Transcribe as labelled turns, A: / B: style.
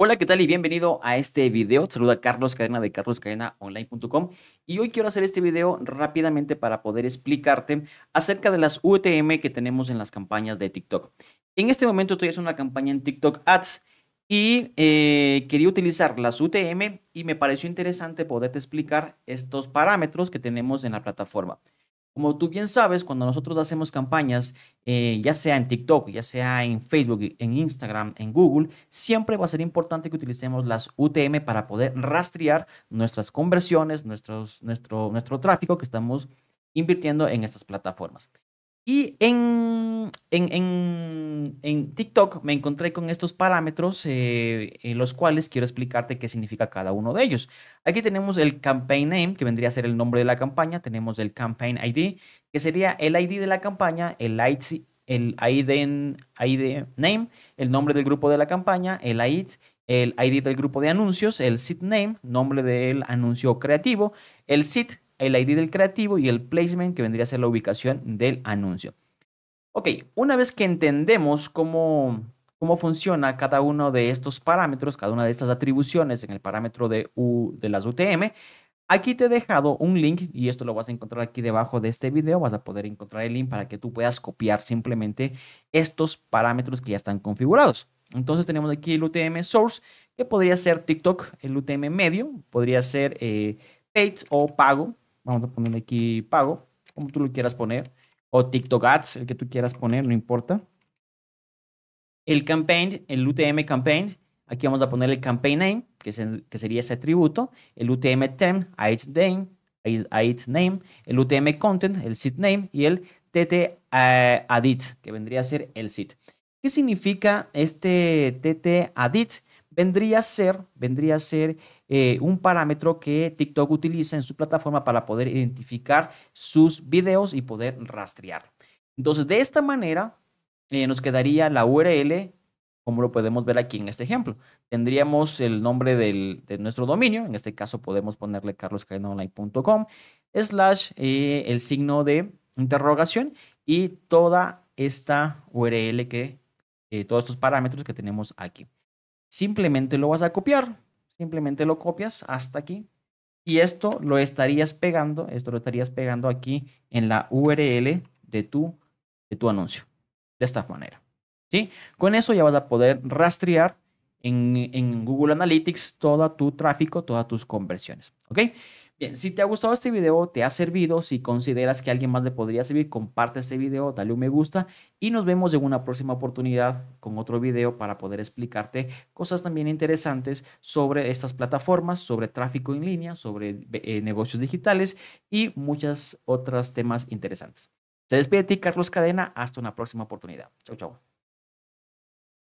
A: Hola, ¿qué tal? Y bienvenido a este video. Saluda saluda Carlos Cadena de carloscadenaonline.com y hoy quiero hacer este video rápidamente para poder explicarte acerca de las UTM que tenemos en las campañas de TikTok. En este momento estoy haciendo una campaña en TikTok Ads y eh, quería utilizar las UTM y me pareció interesante poderte explicar estos parámetros que tenemos en la plataforma. Como tú bien sabes, cuando nosotros hacemos campañas, eh, ya sea en TikTok, ya sea en Facebook, en Instagram, en Google, siempre va a ser importante que utilicemos las UTM para poder rastrear nuestras conversiones, nuestro, nuestro tráfico que estamos invirtiendo en estas plataformas. Y en en, TikTok me encontré con estos parámetros, eh, en los cuales quiero explicarte qué significa cada uno de ellos. Aquí tenemos el campaign name, que vendría a ser el nombre de la campaña. Tenemos el campaign ID, que sería el ID de la campaña, el ID, el ID, name, el nombre del grupo de la campaña, el ID el ID del grupo de anuncios, el sit name, nombre del anuncio creativo, el sit, el ID del creativo y el placement que vendría a ser la ubicación del anuncio. Ok, una vez que entendemos cómo, cómo funciona cada uno de estos parámetros, cada una de estas atribuciones en el parámetro de, U, de las UTM, Aquí te he dejado un link y esto lo vas a encontrar aquí debajo de este video. Vas a poder encontrar el link para que tú puedas copiar simplemente estos parámetros que ya están configurados. Entonces tenemos aquí el UTM Source, que podría ser TikTok, el UTM Medio, podría ser eh, Paid o Pago. Vamos a poner aquí Pago, como tú lo quieras poner o TikTok Ads, el que tú quieras poner, no importa. El campaign, el UTM campaign, aquí vamos a poner el campaign name, que, que sería ese atributo, el UTM term, a its name, el UTM content, el sit name y el TT eh, adit, que vendría a ser el sit. ¿Qué significa este TT adit? vendría a ser, vendría a ser eh, un parámetro que TikTok utiliza en su plataforma para poder identificar sus videos y poder rastrear. Entonces, de esta manera, eh, nos quedaría la URL, como lo podemos ver aquí en este ejemplo. Tendríamos el nombre de nuestro dominio, en este caso podemos ponerle carloscaenonline.com slash eh, el signo de interrogación y toda esta URL que, todos estos parámetros que tenemos aquí simplemente lo vas a copiar. Simplemente lo copias hasta aquí. Y esto lo estarías pegando, esto lo estarías pegando aquí en la URL de tu, de tu anuncio. De esta manera. ¿sí? Con eso ya vas a poder rastrear en, en Google Analytics todo tu tráfico, todas tus conversiones. ¿Ok? Bien, si te ha gustado este video, te ha servido, si consideras que alguien más le podría servir, comparte este video, dale un me gusta y nos vemos en una próxima oportunidad con otro video para poder explicarte cosas también interesantes sobre estas plataformas, sobre tráfico en línea, sobre eh, negocios digitales y muchos otros temas interesantes. Se despide de ti, Carlos Cadena. Hasta una próxima oportunidad. Chau, chau.